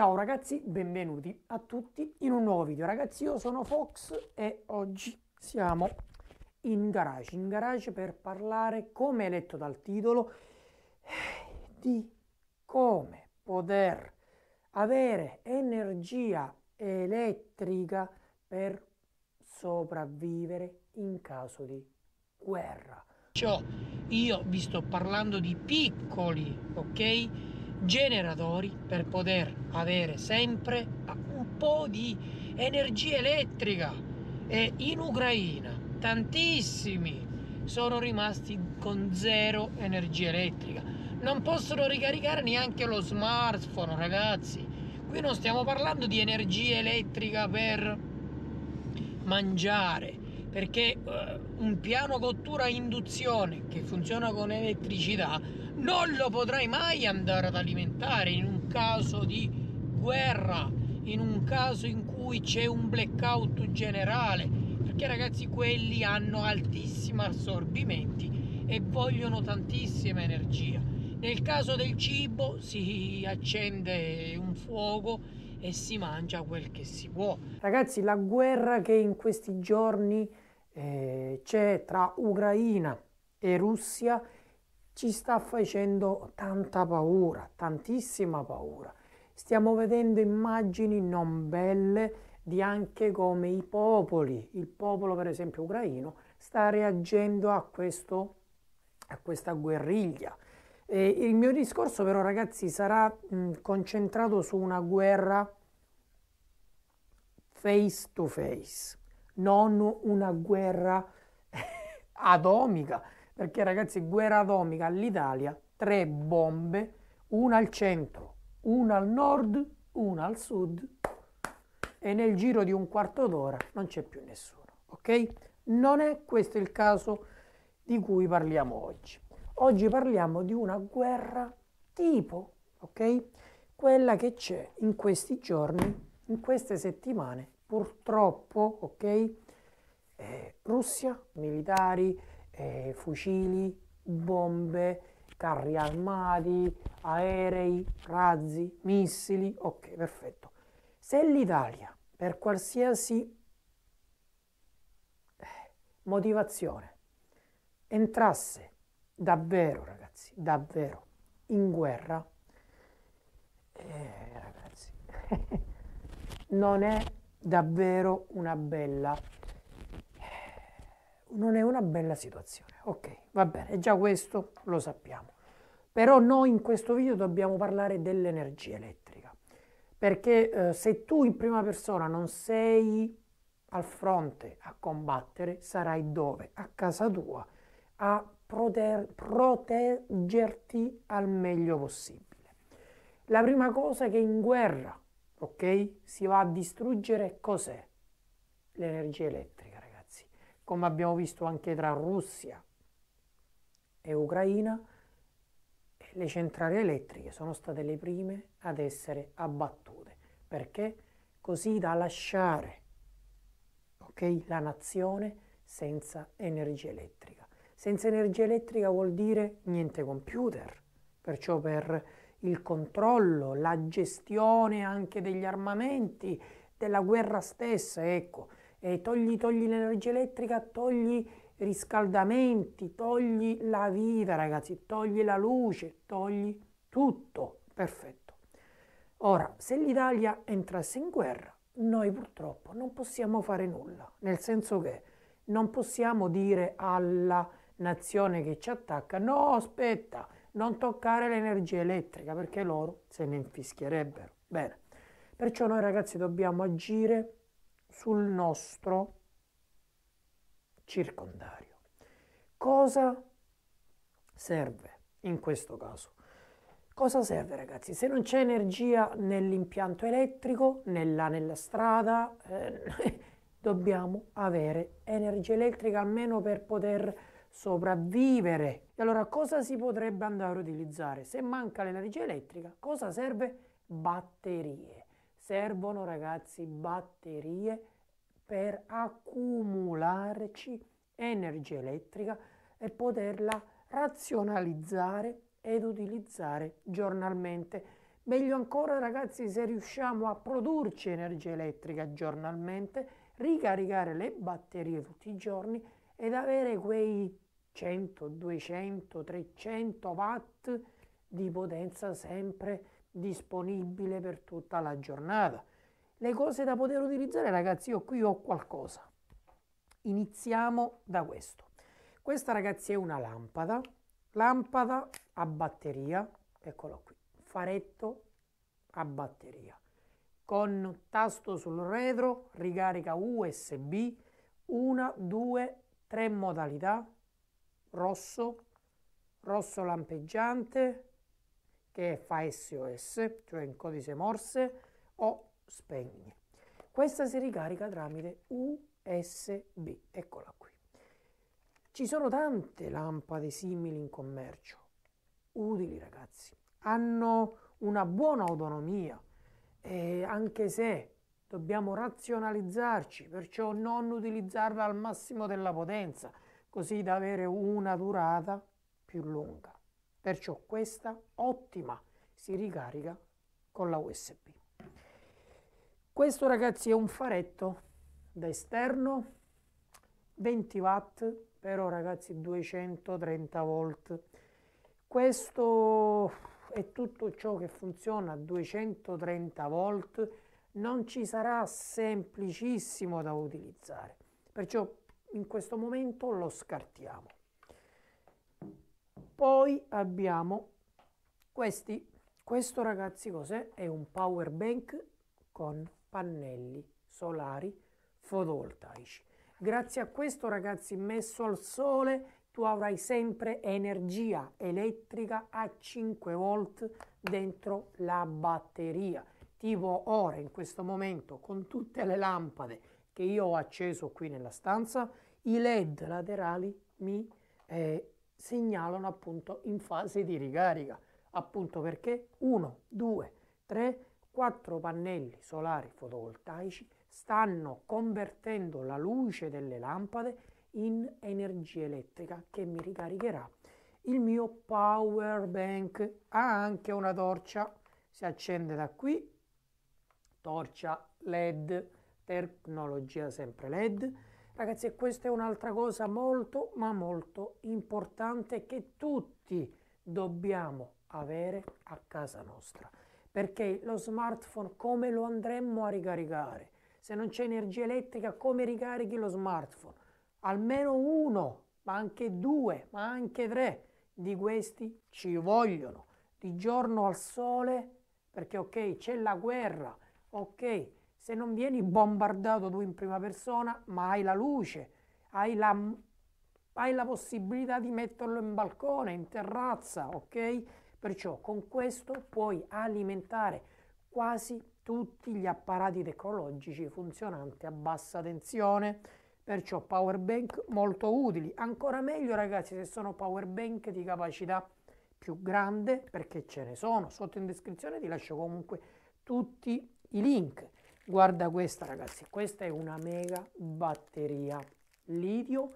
Ciao ragazzi, benvenuti a tutti in un nuovo video. Ragazzi, io sono Fox e oggi siamo in garage, in garage per parlare, come letto dal titolo, eh, di come poter avere energia elettrica per sopravvivere in caso di guerra. Ciò io vi sto parlando di piccoli, ok? generatori per poter avere sempre un po' di energia elettrica e in Ucraina tantissimi sono rimasti con zero energia elettrica non possono ricaricare neanche lo smartphone ragazzi qui non stiamo parlando di energia elettrica per mangiare perché uh, un piano cottura a induzione che funziona con elettricità non lo potrai mai andare ad alimentare in un caso di guerra, in un caso in cui c'è un blackout generale, perché ragazzi quelli hanno altissimi assorbimenti e vogliono tantissima energia. Nel caso del cibo si accende un fuoco e si mangia quel che si può. Ragazzi, la guerra che in questi giorni eh, c'è tra Ucraina e Russia ci sta facendo tanta paura, tantissima paura. Stiamo vedendo immagini non belle di anche come i popoli, il popolo per esempio ucraino, sta reagendo a, questo, a questa guerriglia. E il mio discorso però ragazzi sarà mh, concentrato su una guerra face to face non una guerra atomica, perché ragazzi, guerra atomica all'Italia, tre bombe, una al centro, una al nord, una al sud e nel giro di un quarto d'ora non c'è più nessuno, ok? Non è questo il caso di cui parliamo oggi. Oggi parliamo di una guerra tipo, ok? Quella che c'è in questi giorni, in queste settimane purtroppo, ok, eh, Russia, militari, eh, fucili, bombe, carri armati, aerei, razzi, missili, ok, perfetto. Se l'Italia, per qualsiasi eh, motivazione, entrasse davvero, ragazzi, davvero in guerra, eh, ragazzi, non è davvero una bella non è una bella situazione ok va bene già questo lo sappiamo però noi in questo video dobbiamo parlare dell'energia elettrica perché eh, se tu in prima persona non sei al fronte a combattere sarai dove a casa tua a proter- proteggerti al meglio possibile la prima cosa è che in guerra ok? Si va a distruggere cos'è? L'energia elettrica, ragazzi. Come abbiamo visto anche tra Russia e Ucraina, eh, le centrali elettriche sono state le prime ad essere abbattute, perché così da lasciare okay, la nazione senza energia elettrica. Senza energia elettrica vuol dire niente computer, perciò per il controllo, la gestione anche degli armamenti, della guerra stessa, ecco. E togli, togli l'energia elettrica, togli riscaldamenti, togli la vita, ragazzi, togli la luce, togli tutto. Perfetto. Ora, se l'Italia entrasse in guerra, noi purtroppo non possiamo fare nulla, nel senso che non possiamo dire alla nazione che ci attacca, no, aspetta, non toccare l'energia elettrica perché loro se ne infischierebbero. Bene, perciò noi ragazzi dobbiamo agire sul nostro circondario. Cosa serve in questo caso? Cosa serve ragazzi? Se non c'è energia nell'impianto elettrico, nella, nella strada, eh, dobbiamo avere energia elettrica almeno per poter sopravvivere. E allora cosa si potrebbe andare a utilizzare? Se manca l'energia elettrica, cosa serve? Batterie. Servono ragazzi batterie per accumularci energia elettrica e poterla razionalizzare ed utilizzare giornalmente. Meglio ancora ragazzi se riusciamo a produrci energia elettrica giornalmente, ricaricare le batterie tutti i giorni ed avere quei 100, 200, 300 watt di potenza sempre disponibile per tutta la giornata. Le cose da poter utilizzare, ragazzi, io qui ho qualcosa. Iniziamo da questo. Questa, ragazzi, è una lampada, lampada a batteria, eccolo qui, faretto a batteria, con tasto sul retro, ricarica USB, una, due, tre modalità, rosso, rosso lampeggiante che fa SOS, cioè in codice morse, o spegne. Questa si ricarica tramite USB, eccola qui. Ci sono tante lampade simili in commercio, utili ragazzi, hanno una buona autonomia, eh, anche se dobbiamo razionalizzarci, perciò non utilizzarla al massimo della potenza, così da avere una durata più lunga. Perciò questa ottima si ricarica con la USB. Questo ragazzi è un faretto da esterno 20 watt però ragazzi 230 volt questo è tutto ciò che funziona a 230 volt non ci sarà semplicissimo da utilizzare perciò in questo momento lo scartiamo. Poi abbiamo questi. Questo ragazzi cos'è? È un power bank con pannelli solari fotovoltaici. Grazie a questo ragazzi messo al sole tu avrai sempre energia elettrica a 5 volt dentro la batteria. Tipo ora in questo momento con tutte le lampade che io ho acceso qui nella stanza, i led laterali mi eh, segnalano appunto in fase di ricarica, appunto perché 1, 2, 3, 4 pannelli solari fotovoltaici stanno convertendo la luce delle lampade in energia elettrica che mi ricaricherà. Il mio power bank ha anche una torcia, si accende da qui, torcia LED tecnologia sempre LED. Ragazzi, e questa è un'altra cosa molto, ma molto importante che tutti dobbiamo avere a casa nostra. Perché lo smartphone come lo andremmo a ricaricare? Se non c'è energia elettrica, come ricarichi lo smartphone? Almeno uno, ma anche due, ma anche tre di questi ci vogliono. Di giorno al sole, perché ok, c'è la guerra, ok, se non vieni bombardato tu in prima persona, ma hai la luce, hai la, hai la possibilità di metterlo in balcone, in terrazza, ok? Perciò con questo puoi alimentare quasi tutti gli apparati tecnologici funzionanti a bassa tensione. Perciò power bank molto utili, ancora meglio ragazzi se sono power bank di capacità più grande perché ce ne sono. Sotto in descrizione ti lascio comunque tutti i link guarda questa ragazzi questa è una mega batteria litio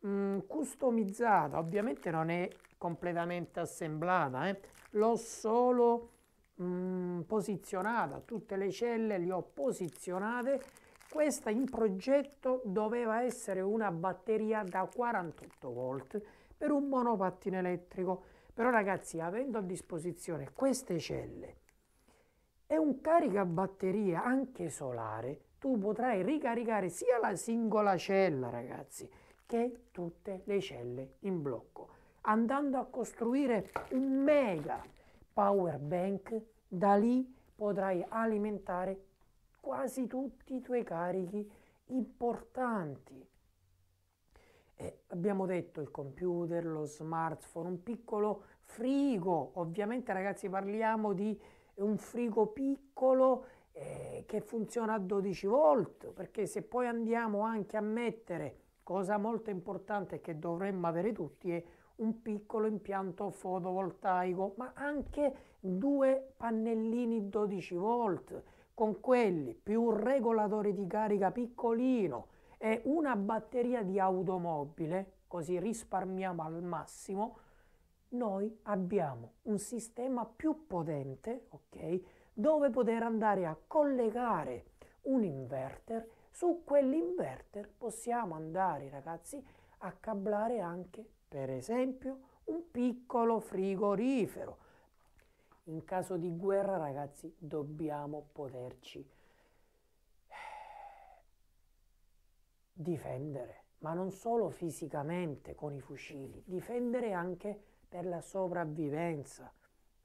mh, mm, customizzata ovviamente non è completamente assemblata eh. l'ho solo mh, mm, posizionata tutte le celle le ho posizionate questa in progetto doveva essere una batteria da 48 volt per un monopattino elettrico però ragazzi avendo a disposizione queste celle e un caricabatteria anche solare tu potrai ricaricare sia la singola cella ragazzi che tutte le celle in blocco andando a costruire un mega power bank da lì potrai alimentare quasi tutti i tuoi carichi importanti eh, abbiamo detto il computer lo smartphone un piccolo frigo ovviamente ragazzi parliamo di è un frigo piccolo eh, che funziona a 12 volt, perché se poi andiamo anche a mettere, cosa molto importante che dovremmo avere tutti, è un piccolo impianto fotovoltaico, ma anche due pannellini 12 volt, con quelli più un regolatore di carica piccolino e una batteria di automobile, così risparmiamo al massimo, noi abbiamo un sistema più potente, ok? Dove poter andare a collegare un inverter, su quell'inverter possiamo andare, ragazzi, a cablare anche, per esempio, un piccolo frigorifero. In caso di guerra, ragazzi, dobbiamo poterci eh, difendere, ma non solo fisicamente con i fucili, difendere anche per la sopravvivenza.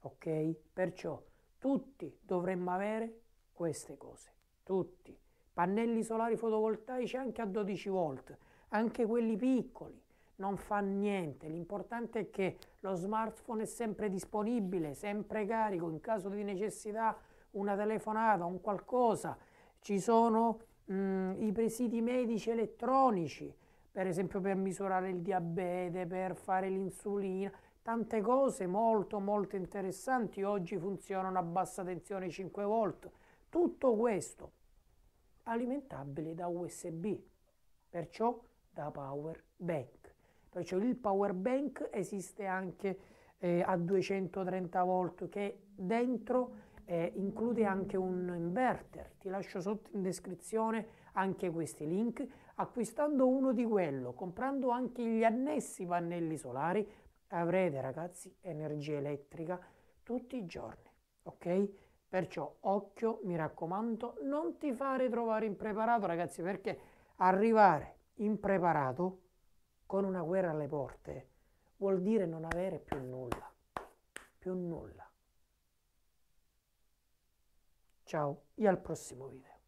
Ok? Perciò tutti dovremmo avere queste cose, tutti. Pannelli solari fotovoltaici anche a 12 volt, anche quelli piccoli, non fa niente. L'importante è che lo smartphone è sempre disponibile, sempre carico, in caso di necessità una telefonata, un qualcosa. Ci sono mh, mm, i presidi medici elettronici, per esempio per misurare il diabete, per fare l'insulina Tante cose molto molto interessanti oggi funzionano a bassa tensione 5 volt. Tutto questo alimentabile da USB, perciò da power bank. Perciò il power bank esiste anche eh, a 230 volt che dentro eh, include anche un inverter. Ti lascio sotto in descrizione anche questi link. Acquistando uno di quello, comprando anche gli annessi pannelli solari, avrete ragazzi energia elettrica tutti i giorni, ok? Perciò occhio, mi raccomando, non ti fare trovare impreparato ragazzi perché arrivare impreparato con una guerra alle porte vuol dire non avere più nulla, più nulla. Ciao e al prossimo video.